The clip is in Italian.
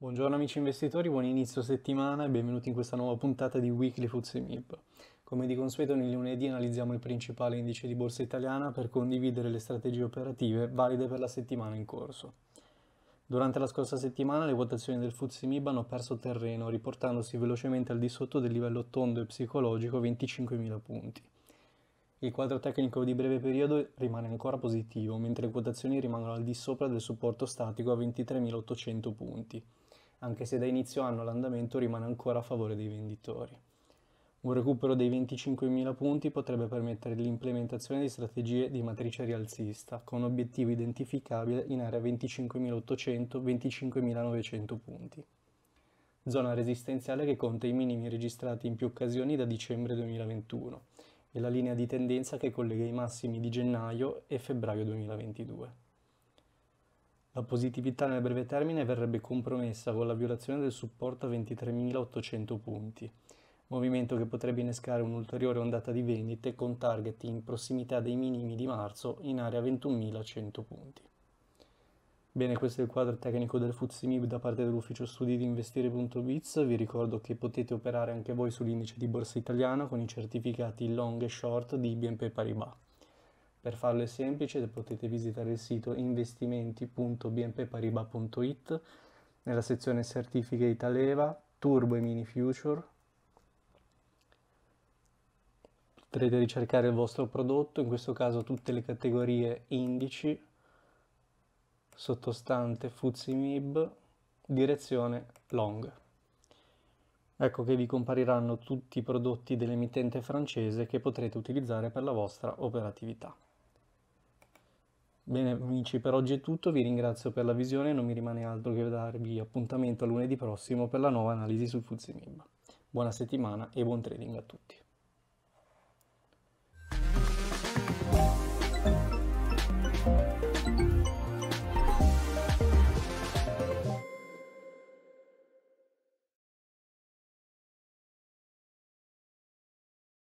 Buongiorno amici investitori, buon inizio settimana e benvenuti in questa nuova puntata di Weekly Foods MIB. Come di consueto nel lunedì analizziamo il principale indice di borsa italiana per condividere le strategie operative valide per la settimana in corso. Durante la scorsa settimana le votazioni del Foods MIB hanno perso terreno, riportandosi velocemente al di sotto del livello tondo e psicologico 25.000 punti. Il quadro tecnico di breve periodo rimane ancora positivo, mentre le quotazioni rimangono al di sopra del supporto statico a 23.800 punti anche se da inizio anno l'andamento rimane ancora a favore dei venditori. Un recupero dei 25.000 punti potrebbe permettere l'implementazione di strategie di matrice rialzista, con obiettivo identificabile in area 25.800-25.900 punti. Zona resistenziale che conta i minimi registrati in più occasioni da dicembre 2021 e la linea di tendenza che collega i massimi di gennaio e febbraio 2022. La positività nel breve termine verrebbe compromessa con la violazione del supporto a 23.800 punti, movimento che potrebbe innescare un'ulteriore ondata di vendite con target in prossimità dei minimi di marzo in area 21.100 punti. Bene, questo è il quadro tecnico del FTSE da parte dell'ufficio studi di investire.biz. Vi ricordo che potete operare anche voi sull'indice di borsa italiana con i certificati long e short di BNP Paribas. Per farlo è semplice, potete visitare il sito investimenti.bnpparibas.it nella sezione certifiche di Taleva, Turbo e Mini Future. Potrete ricercare il vostro prodotto, in questo caso tutte le categorie indici, sottostante Mib, direzione long. Ecco che vi compariranno tutti i prodotti dell'emittente francese che potrete utilizzare per la vostra operatività. Bene amici, per oggi è tutto, vi ringrazio per la visione e non mi rimane altro che darvi appuntamento a lunedì prossimo per la nuova analisi sul Fuzimib. Buona settimana e buon trading a tutti.